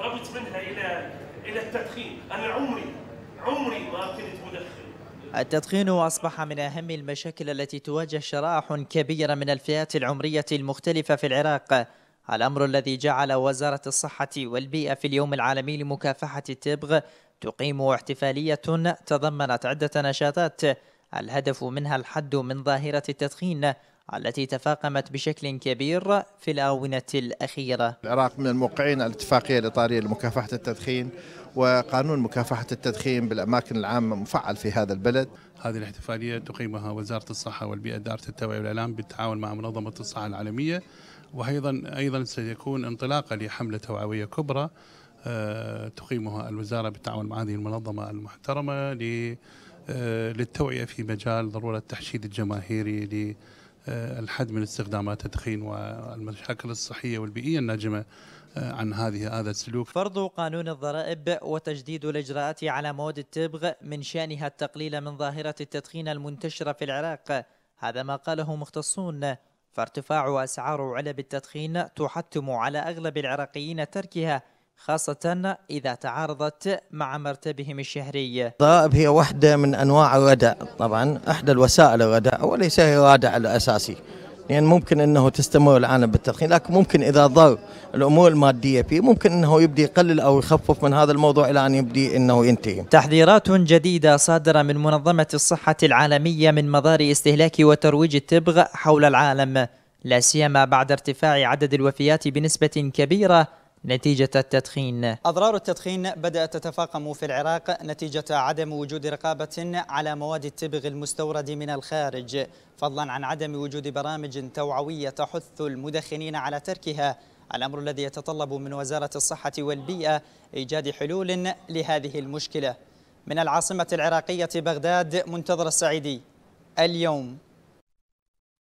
ربط منها إلى إلى التدخين أنا عمري عمري ما كنت مدخن التدخين أصبح من أهم المشاكل التي تواجه شرائح كبيرة من الفئات العمرية المختلفة في العراق الأمر الذي جعل وزارة الصحة والبيئة في اليوم العالمي لمكافحة التبغ تقيم احتفالية تضمنت عدة نشاطات الهدف منها الحد من ظاهرة التدخين التي تفاقمت بشكل كبير في الآونة الأخيرة العراق من الموقعين على الاتفاقية الإطارية لمكافحة التدخين وقانون مكافحة التدخين بالأماكن العامة مفعل في هذا البلد هذه الاحتفالية تقيمها وزارة الصحة والبيئة دارة التوعية والإعلام بالتعاون مع منظمة الصحة العالمية وأيضا أيضا سيكون انطلاقة لحملة توعوية كبرى آه، تقيمها الوزارة بالتعاون مع هذه المنظمة المحترمة آه، للتوعية في مجال ضرورة التحشيد الجماهيري آه، الحد من استخدامات التدخين والمشاكل الصحيه والبيئيه الناجمه آه، عن هذه هذا السلوك فرض قانون الضرائب وتجديد الاجراءات على مواد التبغ من شانها التقليل من ظاهره التدخين المنتشره في العراق هذا ما قاله مختصون فارتفاع اسعار علب التدخين تحتم على اغلب العراقيين تركها خاصة إذا تعارضت مع مرتبهم الشهري الضرائب هي واحدة من أنواع الردع طبعا إحدى الوسائل الردع وليس هي الردع الأساسي لأن يعني ممكن أنه تستمر العالم بالتدخين لكن ممكن إذا ضر الأمور المادية فيه ممكن أنه يبدي يقلل أو يخفف من هذا الموضوع إلى أن يبدي أنه ينتهي تحذيرات جديدة صادرة من منظمة الصحة العالمية من مضار استهلاك وترويج التبغ حول العالم لا سيما بعد ارتفاع عدد الوفيات بنسبة كبيرة نتيجة التدخين أضرار التدخين بدأت تتفاقم في العراق نتيجة عدم وجود رقابة على مواد التبغ المستورد من الخارج فضلا عن عدم وجود برامج توعوية تحث المدخنين على تركها الأمر الذي يتطلب من وزارة الصحة والبيئة إيجاد حلول لهذه المشكلة من العاصمة العراقية بغداد منتظر السعيدي اليوم